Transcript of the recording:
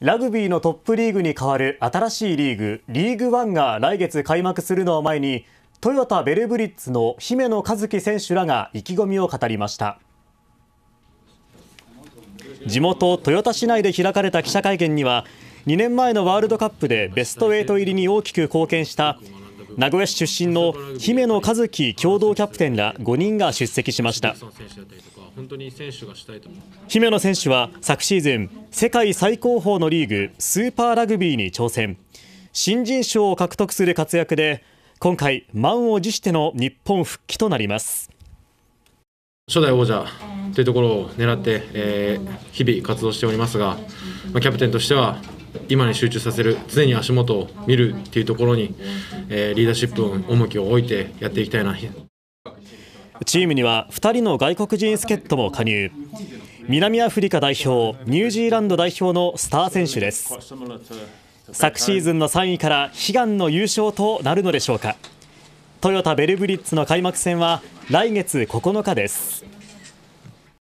ラグビーのトップリーグに代わる新しいリーグ、リーグワンが来月開幕するのを前に、トヨタベルブリッツの姫野和樹選手らが意気込みを語りました。地元豊田市内で開かれた記者会見には、2年前のワールドカップでベスト8入りに大きく貢献した名古屋市出身の姫野和樹共同キャプテンら5人が出席しました姫野選手は昨シーズン世界最高峰のリーグスーパーラグビーに挑戦新人賞を獲得する活躍で今回満を持しての日本復帰となります初代王者というところを狙って、えー、日々活動しておりますが、まあ、キャプテンとしては今に集中させる常に足元を見るっていうところに、えー、リーダーシップを重きを置いてやっていきたいなチームには2人の外国人助っ人も加入南アフリカ代表ニュージーランド代表のスター選手です昨シーズンの3位から悲願の優勝となるのでしょうかトヨタベルブリッツの開幕戦は来月9日です